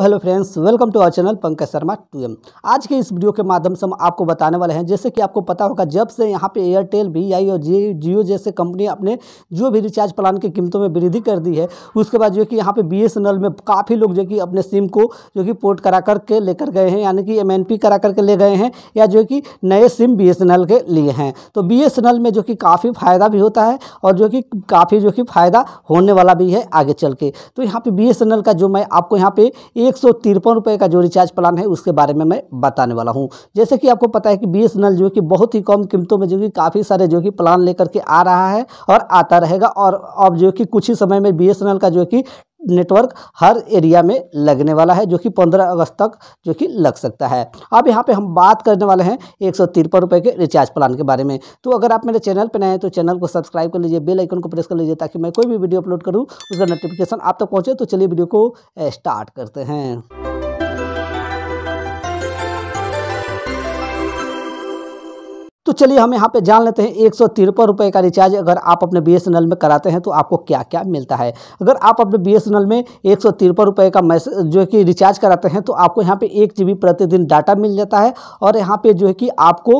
hello friends welcome to our channel Pankaj Sharma two M आज के इस वीडियो के माध्यम से हम आपको बताने वाले हैं जैसे कि आपको पता होगा जब से यहाँ पे एयरटेल वी आई और जी जियो जैसे कंपनी अपने जो भी रिचार्ज प्लान की कीमतों में वृद्धि कर दी है उसके बाद जो कि यहाँ पे बीएसएनएल में काफ़ी लोग जो कि अपने सिम को जो कि पोर्ट करा करके लेकर गए हैं यानी कि एम करा करके ले गए हैं या जो कि नए सिम बी के लिए हैं तो बी में जो कि काफ़ी फ़ायदा भी होता है और जो कि काफ़ी जो कि फ़ायदा होने वाला भी है आगे चल के तो यहाँ पर बी का जो मैं आपको यहाँ पर एक सौ का जो रिचार्ज प्लान है उसके बारे में मैं बताने वाला हूँ जैसे कि आपको पता है कि बी जो कि बहुत ही कम कीमतों में जो कि काफ़ी सारे जो कि प्लान लेकर के आ रहा है और आता रहेगा और अब जो कि कुछ ही समय में बी का जो कि नेटवर्क हर एरिया में लगने वाला है जो कि पंद्रह अगस्त तक जो कि लग सकता है अब यहाँ पे हम बात करने वाले हैं एक सौ तिरपन रुपये के रिचार्ज प्लान के बारे में तो अगर आप मेरे चैनल पर नए हैं तो चैनल को सब्सक्राइब कर लीजिए बेल आइकन को प्रेस कर लीजिए ताकि मैं कोई भी वीडियो अपलोड करूँ उसका नोटिफिकेशन आप तक पहुँचे तो चलिए वीडियो को स्टार्ट करते हैं तो चलिए हम यहाँ पे जान लेते हैं एक सौ का रिचार्ज अगर आप अपने बी में कराते हैं तो आपको क्या क्या मिलता है अगर आप अपने बी में एक सौ का मैसेज जो है कि रिचार्ज कराते हैं तो आपको यहाँ पे एक जी प्रतिदिन डाटा मिल जाता है और यहाँ पे जो है कि आपको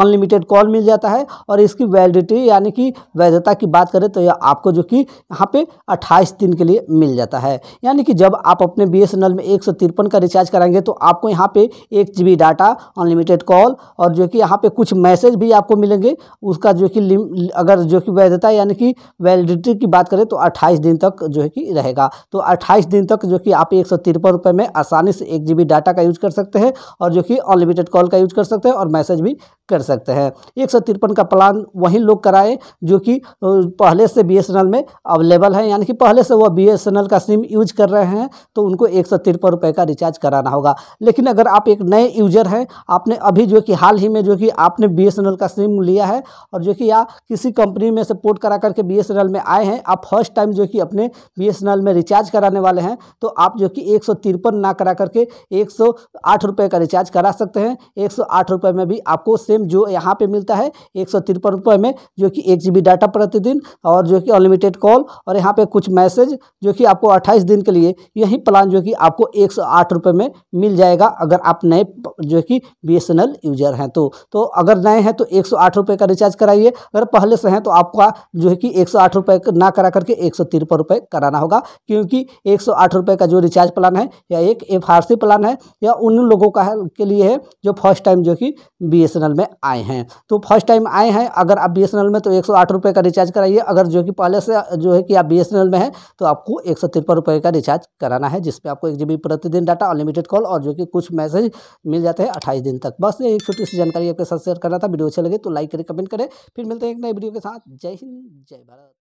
अनलिमिटेड कॉल मिल जाता है और इसकी वैलिडिटी यानी कि वैधता की बात करें तो यह आपको जो कि यहाँ पर अट्ठाईस दिन के लिए मिल जाता है यानी कि जब आप अपने बी में एक का रिचार्ज कराएंगे तो आपको यहाँ पे एक जी डाटा अनलिमिटेड कॉल और जो कि यहाँ पे कुछ मैसेज मैसेज भी आपको मिलेंगे उसका जो कि अगर जो कि वैधता यानी कि वैलिडिटी की बात करें तो अट्ठाईस दिन तक जो है कि रहेगा तो अट्ठाईस दिन तक जो कि आप एक सौ में आसानी से एक जी डाटा का यूज कर सकते हैं और जो कि अनलिमिटेड कॉल का यूज कर सकते हैं और मैसेज भी कर सकते हैं एक सौ तिरपन का प्लान वही लोग कराएं जो कि पहले से बी में अवेलेबल है यानी कि पहले से वह बी का सिम यूज कर रहे हैं तो उनको एक सौ तिरपन रुपये का रिचार्ज कराना होगा लेकिन अगर आप एक नए यूजर हैं आपने अभी जो कि हाल ही में जो कि आपने बी का सिम लिया है और जो कि या किसी कंपनी में से पोर्ट करा करके बी में आए हैं आप फर्स्ट टाइम जो कि अपने बी में रिचार्ज कराने वाले हैं तो आप जो कि एक ना करा करके एक सौ का रिचार्ज करा सकते हैं एक सौ में भी आपको सेम सेम जो यहाँ पे मिलता है एक सौ तिरपन रुपये में जो कि एक जीबी डाटा प्रतिदिन और जो कि अनलिमिटेड कॉल और यहाँ पे कुछ मैसेज जो कि आपको अट्ठाईस दिन के लिए यही प्लान जो कि आपको एक सौ आठ रुपये में मिल जाएगा अगर आप नए जो कि B S N L user हैं तो तो अगर नए हैं तो एक सौ आठ रुपये का रिचार्ज कराइए अगर पहले से हैं तो आपका जो है कि एक सौ आठ रुपये ना करा करके एक सौ तिरपन रुपये कराना होगा क्योंकि एक सौ आठ रुपये का जो रिचार्ज प्लान है या एक एफ आर सी प्लान है या उन लोगों का के लिए है जो फर्स्ट टाइम जो कि बी एस एन एल में में आए हैं तो फर्स्ट टाइम आए हैं अगर आप बी में तो एक सौ का रिचार्ज कराइए अगर जो कि पहले से जो है कि आप बी में हैं तो आपको एक सौ का रिचार्ज कराना है जिसमें आपको एक जी प्रतिदिन डाटा अनलिमिटेड कॉल और जो कि कुछ मैसेज मिल जाते हैं अट्ठाईस दिन तक बस ये एक छोटी सी जानकारी आपके साथ शेयर करना था वीडियो अच्छा लगे तो लाइक करें कमेंट करें फिर मिलते हैं एक नए वीडियो के साथ जय हिंद जय भारत